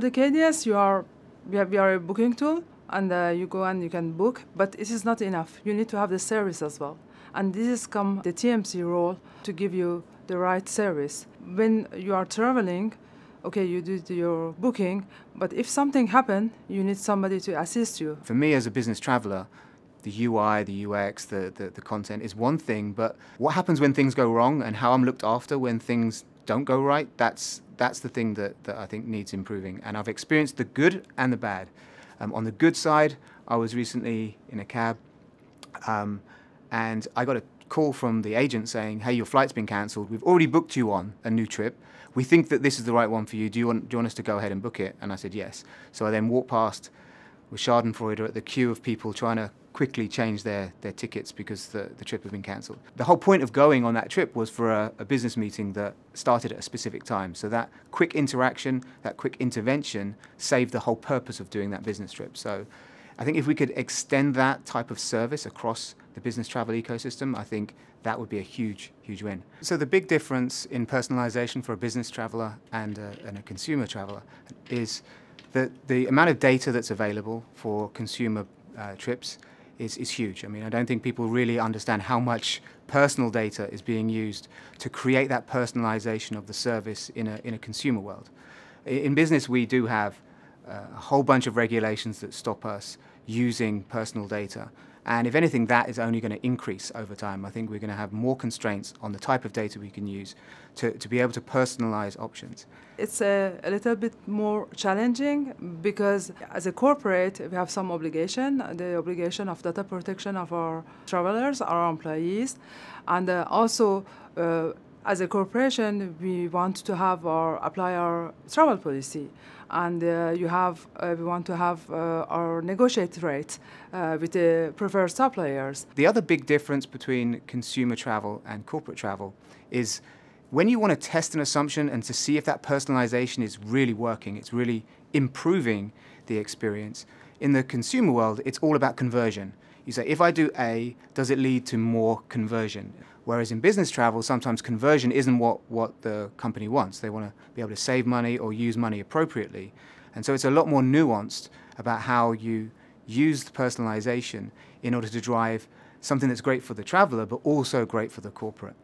for the KDS, you are we, have, we are a booking tool, and uh, you go and you can book, but it is not enough. You need to have the service as well, and this is come the TMC role to give you the right service. When you are traveling, okay, you did your booking, but if something happened, you need somebody to assist you. For me as a business traveler, the UI, the UX, the, the, the, content is one thing, but what happens when things go wrong and how I'm looked after when things don't go right, that's that's the thing that, that I think needs improving. And I've experienced the good and the bad. Um, on the good side, I was recently in a cab um, and I got a call from the agent saying, hey, your flight's been cancelled. We've already booked you on a new trip. We think that this is the right one for you. Do you want, do you want us to go ahead and book it? And I said, yes. So I then walked past with Schadenfreude at the queue of people trying to quickly change their, their tickets because the, the trip had been cancelled. The whole point of going on that trip was for a, a, business meeting that started at a specific time. So that quick interaction, that quick intervention saved the whole purpose of doing that business trip. So I think if we could extend that type of service across the business travel ecosystem, I think that would be a huge, huge win. So the big difference in personalization for a business traveler and a, and a consumer traveler is that the amount of data that's available for consumer uh, trips is, is huge. I mean, I don't think people really understand how much personal data is being used to create that personalization of the service in a, in a consumer world. In business, we do have uh, a whole bunch of regulations that stop us using personal data. And if anything, that is only going to increase over time. I think we're going to have more constraints on the type of data we can use to, to be able to personalize options. It's a, a little bit more challenging because as a corporate, we have some obligation, the obligation of data protection of our travelers, our employees, and uh, also uh, as a corporation, we want to have our apply our travel policy, and uh, you have uh, we want to have uh, our negotiate rate uh, with the preferred suppliers. The other big difference between consumer travel and corporate travel is when you want to test an assumption and to see if that personalization is really working, it's really improving the experience. In the consumer world, it's all about conversion. You say, if I do A, does it lead to more conversion? Whereas in business travel, sometimes conversion isn't what, what the company wants. They want to be able to save money or use money appropriately. And so it's a lot more nuanced about how you use the personalization in order to drive something that's great for the traveler, but also great for the corporate.